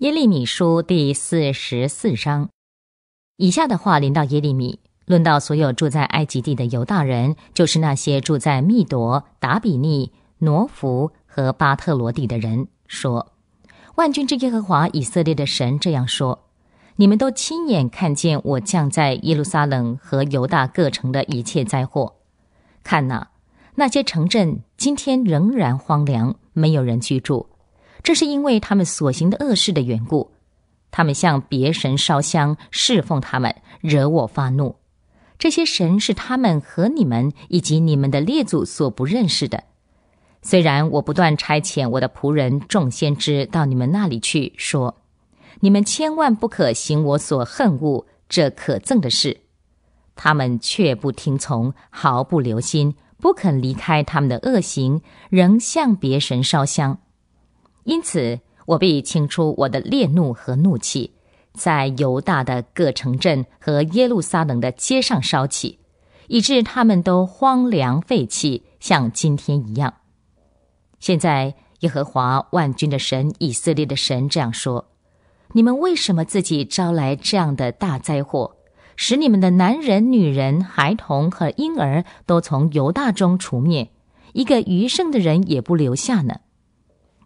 耶利米书第四十四章，以下的话临到耶利米，论到所有住在埃及地的犹大人，就是那些住在密夺、达比尼、挪弗和巴特罗地的人，说：“万军之耶和华以色列的神这样说：你们都亲眼看见我降在耶路撒冷和犹大各城的一切灾祸。看哪，那些城镇今天仍然荒凉，没有人居住。”这是因为他们所行的恶事的缘故，他们向别神烧香侍奉他们，惹我发怒。这些神是他们和你们以及你们的列祖所不认识的。虽然我不断差遣我的仆人众先知到你们那里去说，你们千万不可行我所恨恶这可憎的事，他们却不听从，毫不留心，不肯离开他们的恶行，仍向别神烧香。因此，我必请出我的烈怒和怒气，在犹大的各城镇和耶路撒冷的街上烧起，以致他们都荒凉废弃，像今天一样。现在，耶和华万军的神、以色列的神这样说：“你们为什么自己招来这样的大灾祸，使你们的男人、女人、孩童和婴儿都从犹大中除灭，一个余剩的人也不留下呢？”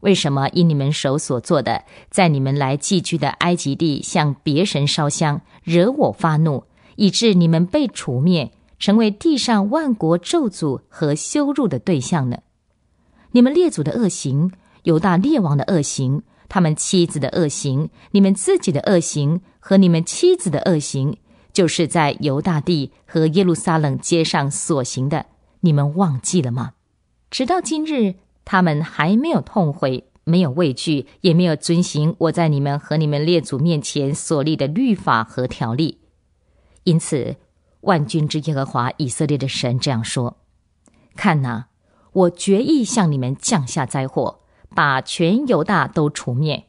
为什么因你们手所做的，在你们来寄居的埃及地向别神烧香，惹我发怒，以致你们被除灭，成为地上万国咒诅和羞辱的对象呢？你们列祖的恶行，犹大列王的恶行，他们妻子的恶行，你们自己的恶行和你们妻子的恶行，就是在犹大地和耶路撒冷街上所行的，你们忘记了吗？直到今日。他们还没有痛悔，没有畏惧，也没有遵行我在你们和你们列祖面前所立的律法和条例，因此，万军之耶和华以色列的神这样说：“看哪，我决意向你们降下灾祸，把全犹大都除灭。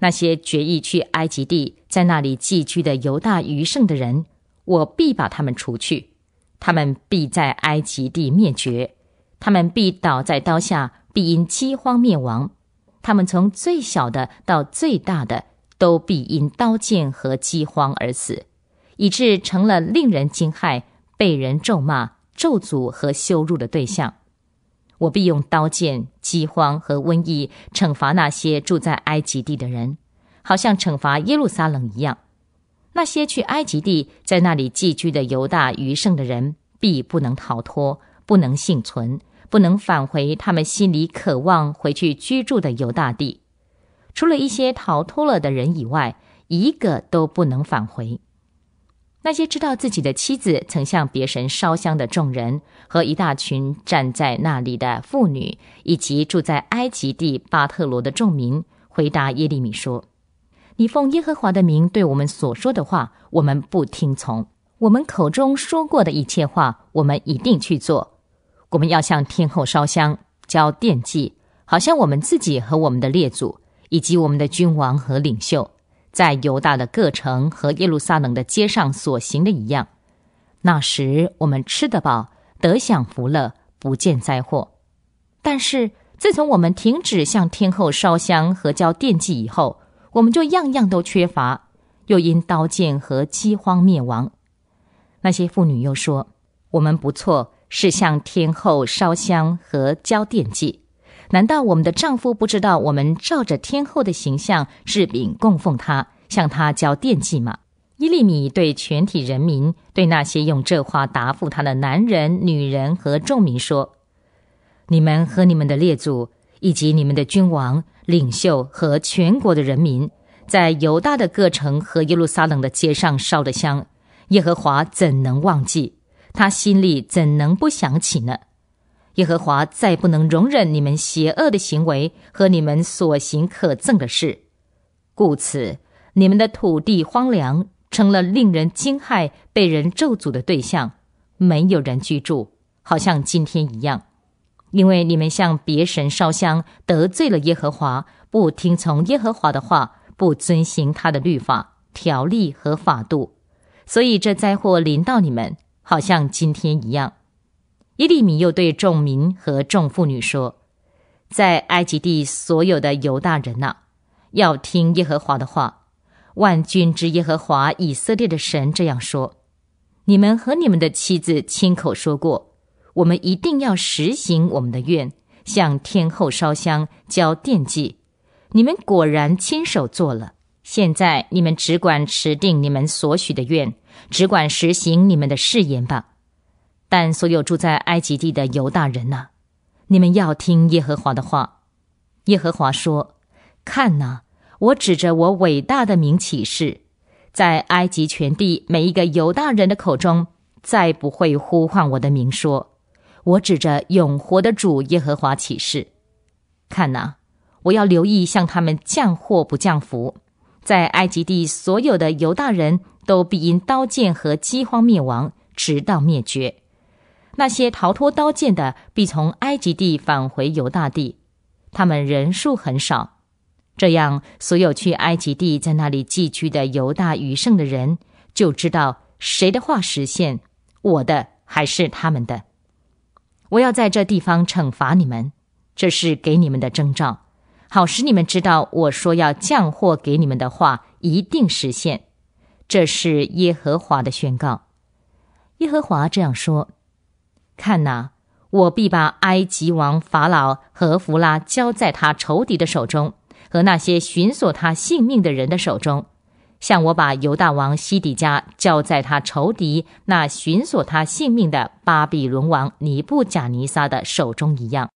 那些决意去埃及地，在那里寄居的犹大于剩的人，我必把他们除去，他们必在埃及地灭绝，他们必倒在刀下。”必因饥荒灭亡，他们从最小的到最大的，都必因刀剑和饥荒而死，以致成了令人惊骇、被人咒骂、咒诅和羞辱的对象。我必用刀剑、饥荒和瘟疫惩罚那些住在埃及地的人，好像惩罚耶路撒冷一样。那些去埃及地，在那里寄居的犹大余剩的人，必不能逃脱，不能幸存。不能返回他们心里渴望回去居住的犹大地，除了一些逃脱了的人以外，一个都不能返回。那些知道自己的妻子曾向别神烧香的众人，和一大群站在那里的妇女，以及住在埃及地巴特罗的众民，回答耶利米说：“你奉耶和华的名对我们所说的话，我们不听从；我们口中说过的一切话，我们一定去做。”我们要向天后烧香、交奠祭，好像我们自己和我们的列祖以及我们的君王和领袖，在犹大的各城和耶路撒冷的街上所行的一样。那时我们吃得饱，得享福乐，不见灾祸。但是自从我们停止向天后烧香和交奠祭以后，我们就样样都缺乏，又因刀剑和饥荒灭亡。那些妇女又说：“我们不错。”是向天后烧香和交奠祭，难道我们的丈夫不知道我们照着天后的形象制饼供奉他，向他交奠祭吗？伊利米对全体人民、对那些用这话答复他的男人、女人和众民说：“你们和你们的列祖，以及你们的君王、领袖和全国的人民，在犹大的各城和耶路撒冷的街上烧的香，耶和华怎能忘记？”他心里怎能不想起呢？耶和华再不能容忍你们邪恶的行为和你们所行可憎的事，故此你们的土地荒凉，成了令人惊骇、被人咒诅的对象，没有人居住，好像今天一样。因为你们向别神烧香，得罪了耶和华，不听从耶和华的话，不遵行他的律法、条例和法度，所以这灾祸临到你们。好像今天一样，耶利米又对众民和众妇女说：“在埃及地所有的犹大人呐，要听耶和华的话。万军之耶和华以色列的神这样说：你们和你们的妻子亲口说过，我们一定要实行我们的愿，向天后烧香，交奠祭。你们果然亲手做了。现在你们只管持定你们所许的愿。”只管实行你们的誓言吧。但所有住在埃及地的犹大人呐，你们要听耶和华的话。耶和华说：“看呐，我指着我伟大的名起誓，在埃及全地每一个犹大人的口中，再不会呼唤我的名。说，我指着永活的主耶和华起誓，看呐，我要留意向他们降祸不降福。在埃及地所有的犹大人。”都必因刀剑和饥荒灭亡，直到灭绝。那些逃脱刀剑的，必从埃及地返回犹大地。他们人数很少。这样，所有去埃及地，在那里寄居的犹大余剩的人，就知道谁的话实现，我的还是他们的。我要在这地方惩罚你们，这是给你们的征兆，好使你们知道我说要降祸给你们的话一定实现。这是耶和华的宣告。耶和华这样说：“看哪，我必把埃及王法老和弗拉交在他仇敌的手中，和那些寻索他性命的人的手中，像我把犹大王西底家交在他仇敌那寻索他性命的巴比伦王尼布贾尼撒的手中一样。”